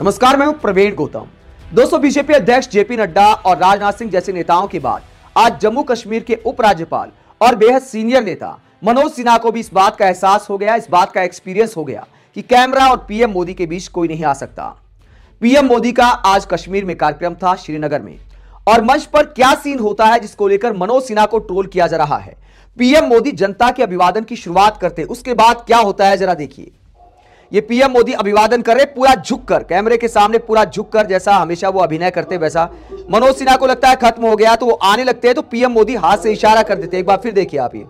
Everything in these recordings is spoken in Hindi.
नमस्कार मैं हूं प्रवीण गौतम दोस्तों बीजेपी अध्यक्ष जेपी नड्डा और राजनाथ सिंह जैसे नेताओं के बाद आज जम्मू कश्मीर के उपराज्यपाल और बेहद सीनियर नेता मनोज सिन्हा को भी इस बात का एहसास हो गया इस बात का एक्सपीरियंस हो गया कि कैमरा और पीएम मोदी के बीच कोई नहीं आ सकता पीएम मोदी का आज कश्मीर में कार्यक्रम था श्रीनगर में और मंच पर क्या सीन होता है जिसको लेकर मनोज सिन्हा को ट्रोल किया जा रहा है पीएम मोदी जनता के अभिवादन की शुरुआत करते उसके बाद क्या होता है जरा देखिए ये पीएम मोदी अभिवादन कर रहे पूरा झुक कर कैमरे के सामने पूरा झुक कर जैसा हमेशा वो अभिनय करते वैसा मनोज सिन्हा को लगता है खत्म हो गया तो वो आने लगते हैं तो पीएम मोदी हाथ से इशारा कर देते एक बार फिर देखिए आप ये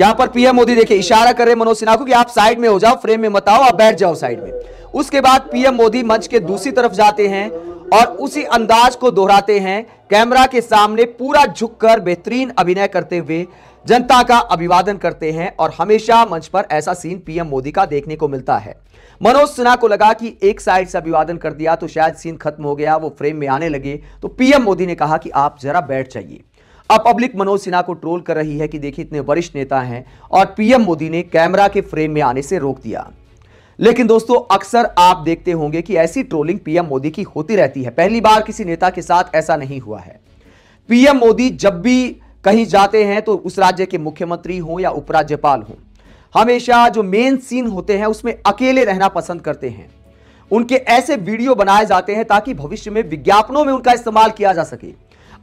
यहां पर पीएम मोदी देखिए इशारा कर रहे मनोज सिन्हा को कि आप साइड में हो जाओ फ्रेम में मत आओ आप बैठ जाओ साइड में उसके बाद पीएम मोदी मंच के दूसरी तरफ जाते हैं और उसी अंदाज को दोहराते हैं कैमरा के सामने पूरा झुककर बेहतरीन अभिनय करते हुए जनता का अभिवादन करते हैं और हमेशा मंच पर ऐसा सीन पीएम मोदी का देखने को मिलता है मनोज सिन्हा को लगा कि एक साइड से अभिवादन कर दिया तो शायद सीन खत्म हो गया वो फ्रेम में आने लगे तो पीएम मोदी ने कहा कि आप जरा बैठ जाइए अब पब्लिक मनोज सिन्हा को ट्रोल कर रही है कि देखिए इतने वरिष्ठ नेता हैं और पीएम मोदी ने कैमरा के फ्रेम में आने से रोक दिया लेकिन दोस्तों अक्सर आप देखते होंगे कि ऐसी ट्रोलिंग पीएम मोदी की होती रहती है पहली बार किसी नेता के साथ ऐसा नहीं हुआ है पीएम मोदी जब भी कहीं जाते हैं तो उस राज्य के मुख्यमंत्री हों या उपराज्यपाल हों हमेशा जो मेन सीन होते हैं उसमें अकेले रहना पसंद करते हैं उनके ऐसे वीडियो बनाए जाते हैं ताकि भविष्य में विज्ञापनों में उनका इस्तेमाल किया जा सके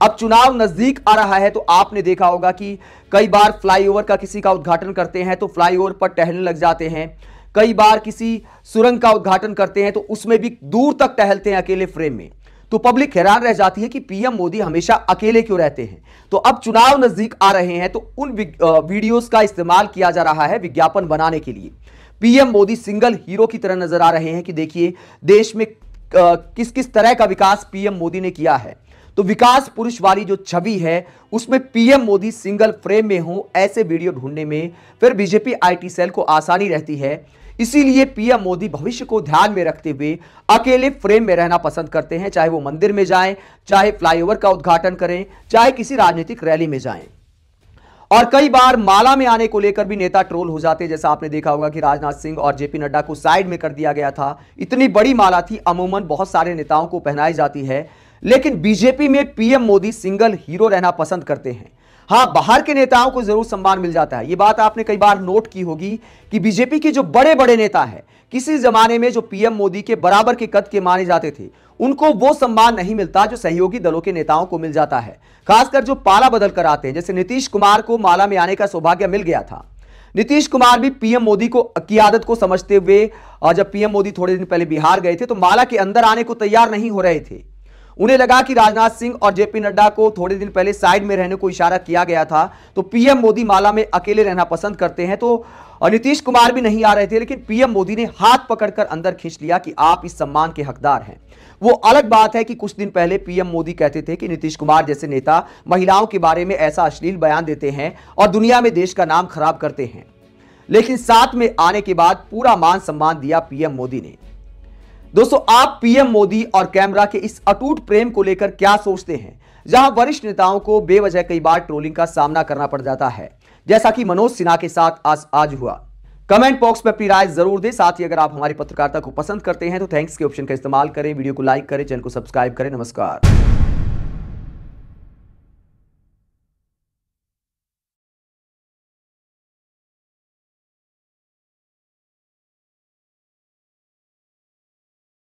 अब चुनाव नजदीक आ रहा है तो आपने देखा होगा कि कई बार फ्लाईओवर का किसी का उद्घाटन करते हैं तो फ्लाईओवर पर टहलने लग जाते हैं कई बार किसी सुरंग का उद्घाटन करते हैं तो उसमें भी दूर तक टहलते हैं अकेले फ्रेम में तो पब्लिक हैरान रह जाती है कि पीएम मोदी हमेशा अकेले क्यों रहते हैं तो अब चुनाव नजदीक आ रहे हैं तो उन वीडियोस का इस्तेमाल किया जा रहा है विज्ञापन बनाने के लिए पीएम मोदी सिंगल हीरो की तरह नजर आ रहे हैं कि देखिए देश में किस किस तरह का विकास पीएम मोदी ने किया है तो विकास पुरुष वाली जो छवि है उसमें पीएम मोदी सिंगल फ्रेम में हो ऐसे वीडियो ढूंढने में फिर बीजेपी आईटी सेल को आसानी रहती है इसीलिए पीएम मोदी भविष्य को ध्यान में रखते हुए अकेले फ्रेम में रहना पसंद करते हैं चाहे वो मंदिर में जाए चाहे फ्लाईओवर का उद्घाटन करें चाहे किसी राजनीतिक रैली में जाए और कई बार माला में आने को लेकर भी नेता ट्रोल हो जाते हैं जैसा आपने देखा होगा कि राजनाथ सिंह और जेपी नड्डा को साइड में कर दिया गया था इतनी बड़ी माला थी अमूमन बहुत सारे नेताओं को पहनाई जाती है लेकिन बीजेपी में पीएम मोदी सिंगल हीरो रहना पसंद करते हैं हाँ बाहर के नेताओं को जरूर सम्मान मिल जाता है ये बात आपने कई बार नोट की होगी कि बीजेपी के जो बड़े बड़े नेता हैं किसी जमाने में जो पीएम मोदी के बराबर के कद के माने जाते थे उनको वो सम्मान नहीं मिलता जो सहयोगी दलों के नेताओं को मिल जाता है खासकर जो पाला बदल कर आते हैं जैसे नीतीश कुमार को माला में आने का सौभाग्य मिल गया था नीतीश कुमार भी पीएम मोदी को की आदत को समझते हुए जब पीएम मोदी थोड़े दिन पहले बिहार गए थे तो माला के अंदर आने को तैयार नहीं हो रहे थे उन्हें लगा कि राजनाथ सिंह और जेपी नड्डा को थोड़े दिन पहले साइड में रहने को इशारा किया गया था तो पीएम मोदी माला में अकेले रहना पसंद करते हैं तो नीतीश कुमार भी नहीं आ रहे थे लेकिन पीएम मोदी ने हाथ पकड़कर अंदर खींच लिया कि आप इस सम्मान के हकदार हैं वो अलग बात है कि कुछ दिन पहले पीएम मोदी कहते थे कि नीतीश कुमार जैसे नेता महिलाओं के बारे में ऐसा अश्लील बयान देते हैं और दुनिया में देश का नाम खराब करते हैं लेकिन साथ में आने के बाद पूरा मान सम्मान दिया पीएम मोदी ने दोस्तों आप पीएम मोदी और कैमरा के इस अटूट प्रेम को लेकर क्या सोचते हैं जहां वरिष्ठ नेताओं को बेवजह कई बार ट्रोलिंग का सामना करना पड़ जाता है जैसा कि मनोज सिन्हा के साथ आज आज हुआ कमेंट बॉक्स में अपनी राय जरूर दें साथ ही अगर आप हमारी पत्रकारिता को पसंद करते हैं तो थैंक्स के ऑप्शन का इस्तेमाल करें वीडियो को लाइक करें चैनल को सब्सक्राइब करें नमस्कार